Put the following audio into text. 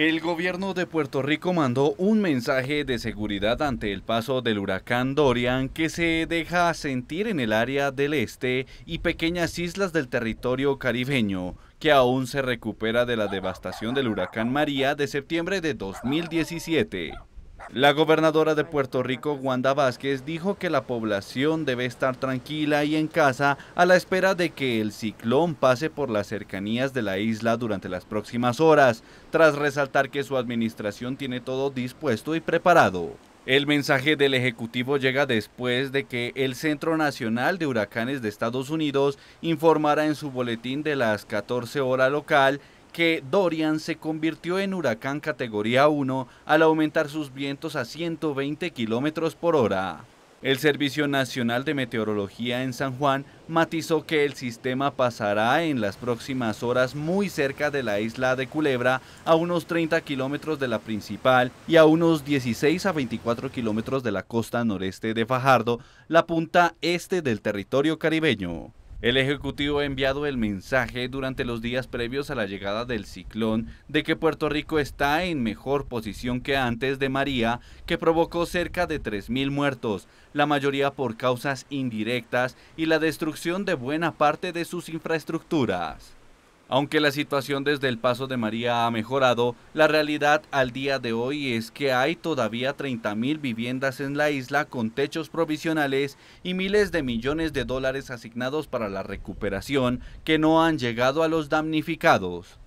El gobierno de Puerto Rico mandó un mensaje de seguridad ante el paso del huracán Dorian que se deja sentir en el área del este y pequeñas islas del territorio caribeño, que aún se recupera de la devastación del huracán María de septiembre de 2017. La gobernadora de Puerto Rico, Wanda Vázquez, dijo que la población debe estar tranquila y en casa a la espera de que el ciclón pase por las cercanías de la isla durante las próximas horas, tras resaltar que su administración tiene todo dispuesto y preparado. El mensaje del Ejecutivo llega después de que el Centro Nacional de Huracanes de Estados Unidos informara en su boletín de las 14 horas local que Dorian se convirtió en huracán categoría 1 al aumentar sus vientos a 120 km por hora. El Servicio Nacional de Meteorología en San Juan matizó que el sistema pasará en las próximas horas muy cerca de la isla de Culebra, a unos 30 kilómetros de la principal y a unos 16 a 24 kilómetros de la costa noreste de Fajardo, la punta este del territorio caribeño. El Ejecutivo ha enviado el mensaje durante los días previos a la llegada del ciclón de que Puerto Rico está en mejor posición que antes de María, que provocó cerca de 3.000 muertos, la mayoría por causas indirectas y la destrucción de buena parte de sus infraestructuras. Aunque la situación desde el paso de María ha mejorado, la realidad al día de hoy es que hay todavía 30.000 viviendas en la isla con techos provisionales y miles de millones de dólares asignados para la recuperación que no han llegado a los damnificados.